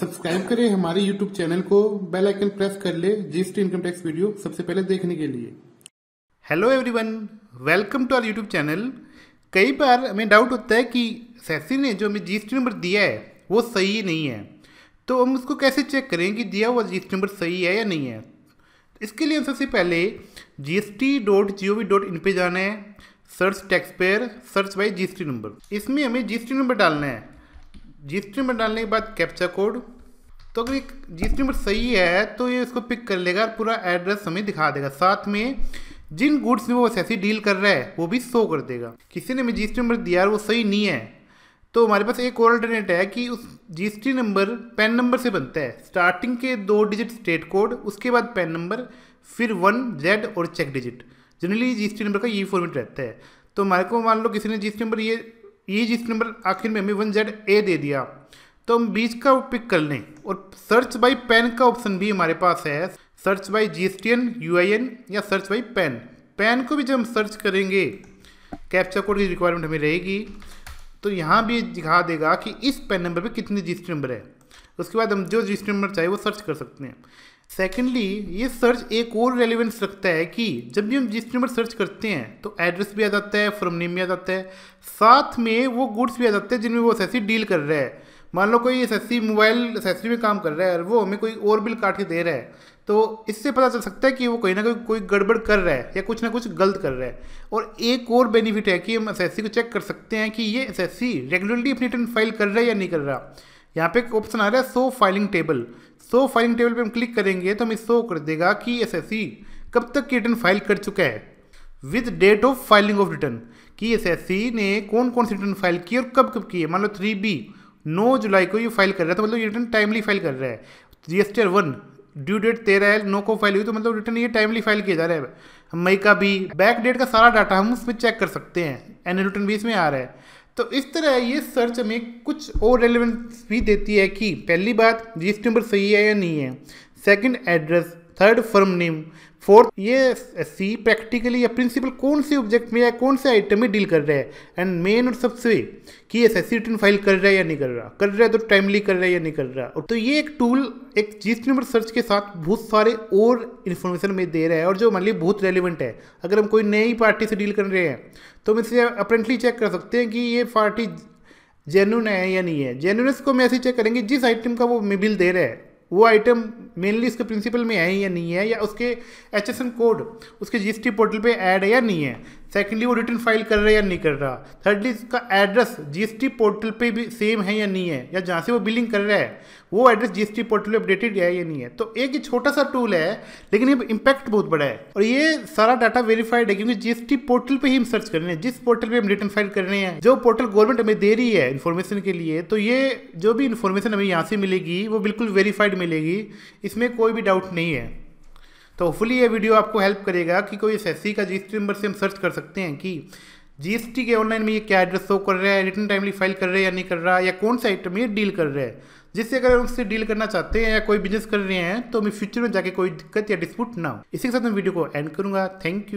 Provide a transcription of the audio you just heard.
subscribe करें हमारे YouTube channel को बेल आइकन प्रेस कर ले जीएसटी इनकम टैक्स वीडियो सबसे पहले देखने के लिए hello everyone welcome to our YouTube channel कई बार हमें डाउट होता है कि सैसी ने जो हमें जीएसटी नंबर दिया है वो सही नहीं है तो हम उसको कैसे चेक करें कि दिया हुआ जीएसटी नंबर सही है या नहीं है इसके लिए सबसे पहले G S T dot G O V dot in पर जाना है search taxpayer search by G S T number इसमें हमें जी एस टी नंबर डालना है जी स्ट्रीम में डालने के बाद कैप्चा कोड तो अगर जी स्ट्रीम सही है तो ये इसको पिक कर लेगा और पूरा एड्रेस हमें दिखा देगा साथ में जिन गुड्स में वो सैसी डील कर रहा है वो भी शो कर देगा किसी ने हमें जी नंबर दिया वो सही नहीं है तो हमारे पास एक और अल्टरनेट है कि उस जी नंबर पेन नंबर से बनता है स्टार्टिंग के दो डिजिट स्टेट कोड उसके बाद पेन नंबर फिर वन जेड और check digit generally G number का ये फॉर्मेट रहता है तो हमारे को मान लो किसी ने जी नंबर ये ये जिस नंबर आखिर में हमें वन जेड ए दे दिया तो हम बीच का पिक कर लें और सर्च बाई पेन का ऑप्शन भी हमारे पास है search by G S T N U I N या सर्च बाई पेन पेन को भी जब हम सर्च करेंगे कैप्चा कोड की रिक्वायरमेंट हमें रहेगी तो यहाँ भी दिखा देगा कि इस पेन नंबर पे कितने रजिस्टर नंबर है उसके बाद हम जो रजिस्टर नंबर चाहिए वो सर्च कर सकते हैं सेकेंडली ये सर्च एक और रेलिवेंस रखता है कि जब भी हम रजिस्टर नंबर सर्च करते हैं तो एड्रेस भी आ जाता है फॉर्म नेम भी आ जाता है साथ में वो गुड्स भी आ जाते हैं जिनमें वो एस डील कर रहा है मान लो कोई एस मोबाइल एस में काम कर रहा है और वो हमें कोई और बिल काट के दे रहा है तो इससे पता चल सकता है कि वो कहीं ना कहीं कोई गड़बड़ कर रहा है या कुछ ना कुछ गलत कर रहा है और एक और बेनिफिट है कि हम एस को चेक कर सकते हैं कि ये एस रेगुलरली अपनी रिटर्न फाइल कर रहा है या नहीं कर रहा यहाँ पे एक ऑप्शन आ रहा है so filing table so filing table पे हम क्लिक करेंगे तो हमें शो कर देगा कि एस कब तक की रिटर्न फाइल कर चुका है with date of filing of return कि एस ने कौन कौन सी रिटर्न फाइल की और कब कब की है मान लो थ्री बी नौ जुलाई को ये फाइल कर रहा है तो मतलब ये रिटर्न टाइमली फाइल कर रहा है G S T R one due date तेरह है नो को फाइल हुई तो मतलब रिटर्न ये टाइमली फाइल किया जा रहा है मई का भी बैक डेट का सारा डाटा हम उसमें चेक कर सकते हैं एन रिटर्न भी इसमें आ रहा है तो इस तरह ये सर्च हमें कुछ और रेलिवेंस भी देती है कि पहली बात रजिस्टर नंबर सही है या नहीं है second address third firm name fourth ये सी प्रैक्टिकली या प्रिंसिपल कौन से ऑब्जेक्ट में या कौन से आइटम में डील कर रहा है एंड मेन और सबसे कि ये एस रिटर्न फाइल कर रहा है या नहीं कर रहा कर रहा है तो टाइमली कर रहा है या नहीं कर रहा तो ये एक टूल एक जीस नंबर सर्च के साथ बहुत सारे और इन्फॉर्मेशन में दे रहा है और जो मान लीजिए बहुत रेलिवेंट है अगर हम कोई नई पार्टी से डील कर रहे हैं तो हम इसे अपरेंटली चेक कर सकते हैं कि ये पार्टी जेनुन है या नहीं है जेनुनस को हम ऐसे चेक करेंगे जिस आइटम का वो बिल दे रहा है वो आइटम मेनली उसके प्रिंसिपल में है या नहीं है या उसके एच कोड उसके जी पोर्टल पे ऐड है या नहीं है सेकेंडली वो रिटर्न फाइल कर रहा है या नहीं कर रहा थर्डली इसका एड्रेस जीएसटी पोर्टल पे भी सेम है या नहीं है या जहाँ से वो बिलिंग कर रहा है वो एड्रेस जीएसटी पोर्टल पे अपडेटेड है या नहीं है तो एक ही छोटा सा टूल है लेकिन ये इम्पैक्ट बहुत बड़ा है और ये सारा डाटा वेरीफाइड है क्योंकि जीएसटी पोर्टल पर ही हम सर्च कर रहे हैं जिस पोर्टल पर हम रिटर्न फाइल कर रहे हैं जो पोर्टल गवर्नमेंट हमें दे रही है इन्फॉर्मेशन के लिए तो ये जो भी इन्फॉर्मेशन हमें यहाँ से मिलेगी वो बिल्कुल वेरीफाइड मिलेगी इसमें कोई भी डाउट नहीं है तो होपफुली ये वीडियो आपको हेल्प करेगा कि कोई एस का जीएसटी नंबर से हम सर्च कर सकते हैं कि जीएसटी के ऑनलाइन में ये क्या एड्रेस शो कर रहा है रिटर्न टाइमली फाइल कर रहे हैं या नहीं कर रहा या कौन सा आइटम ये डील कर रहा है जिससे अगर हम उससे डील करना चाहते हैं या कोई बिजनेस कर रहे हैं तो हमें फ्यूचर में जाके कोई दिक्कत या डिस्प्यूट ना हो इसी के साथ मैं वीडियो को एंड करूंगा थैंक यू